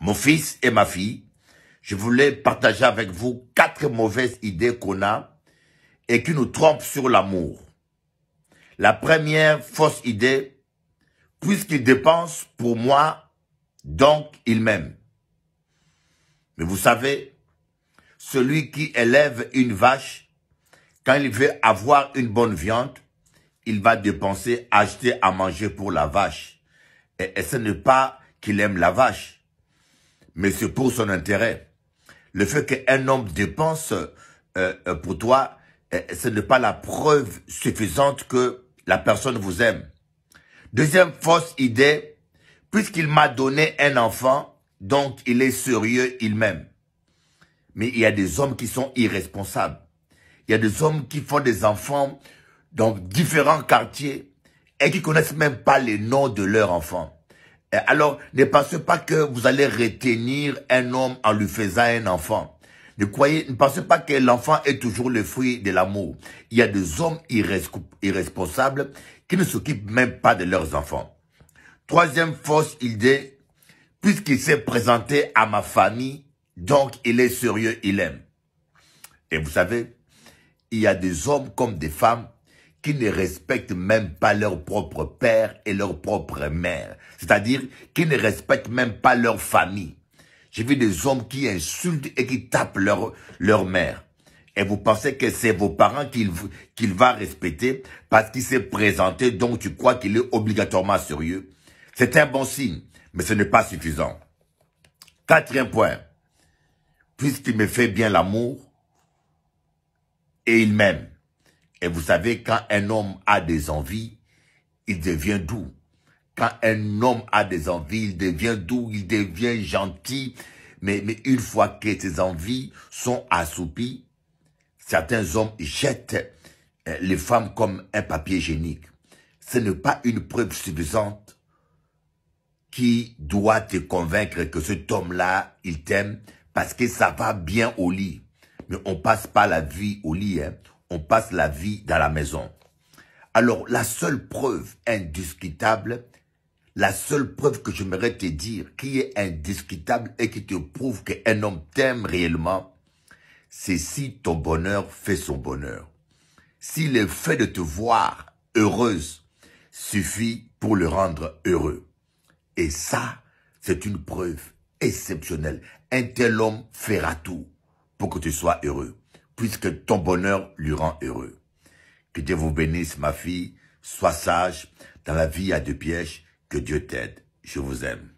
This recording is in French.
mon fils et ma fille, je voulais partager avec vous quatre mauvaises idées qu'on a et qui nous trompent sur l'amour. La première fausse idée, puisqu'il dépense pour moi, donc il m'aime. Mais vous savez, celui qui élève une vache, quand il veut avoir une bonne viande, il va dépenser, acheter à manger pour la vache. Et, et ce n'est pas qu'il aime la vache mais c'est pour son intérêt. Le fait qu'un homme dépense euh, euh, pour toi, euh, ce n'est pas la preuve suffisante que la personne vous aime. Deuxième fausse idée, puisqu'il m'a donné un enfant, donc il est sérieux, il m'aime. Mais il y a des hommes qui sont irresponsables. Il y a des hommes qui font des enfants dans différents quartiers et qui connaissent même pas les noms de leurs enfants. Eh, alors, ne pensez pas que vous allez retenir un homme en lui faisant un enfant. Ne croyez, ne pensez pas que l'enfant est toujours le fruit de l'amour. Il y a des hommes irresponsables qui ne s'occupent même pas de leurs enfants. Troisième fausse idée, puisqu'il s'est présenté à ma famille, donc il est sérieux, il aime. Et vous savez, il y a des hommes comme des femmes qui ne respectent même pas leur propre père et leur propre mère. C'est-à-dire qui ne respectent même pas leur famille. J'ai vu des hommes qui insultent et qui tapent leur, leur mère. Et vous pensez que c'est vos parents qu'il va respecter parce qu'il s'est présenté, donc tu crois qu'il est obligatoirement sérieux. C'est un bon signe, mais ce n'est pas suffisant. Quatrième point. Puisqu'il me fait bien l'amour et il m'aime. Et vous savez, quand un homme a des envies, il devient doux. Quand un homme a des envies, il devient doux, il devient gentil. Mais, une fois que ses envies sont assoupies, certains hommes jettent euh, les femmes comme un papier génique. Ce n'est pas une preuve suffisante qui doit te convaincre que cet homme-là, il t'aime parce que ça va bien au lit. Mais on passe pas la vie au lit. Hein on passe la vie dans la maison. Alors, la seule preuve indiscutable, la seule preuve que j'aimerais te dire, qui est indiscutable et qui te prouve qu'un homme t'aime réellement, c'est si ton bonheur fait son bonheur. Si le fait de te voir heureuse suffit pour le rendre heureux. Et ça, c'est une preuve exceptionnelle. Un tel homme fera tout pour que tu sois heureux puisque ton bonheur lui rend heureux. Que Dieu vous bénisse, ma fille. Sois sage. Dans la vie, à deux pièges. Que Dieu t'aide. Je vous aime.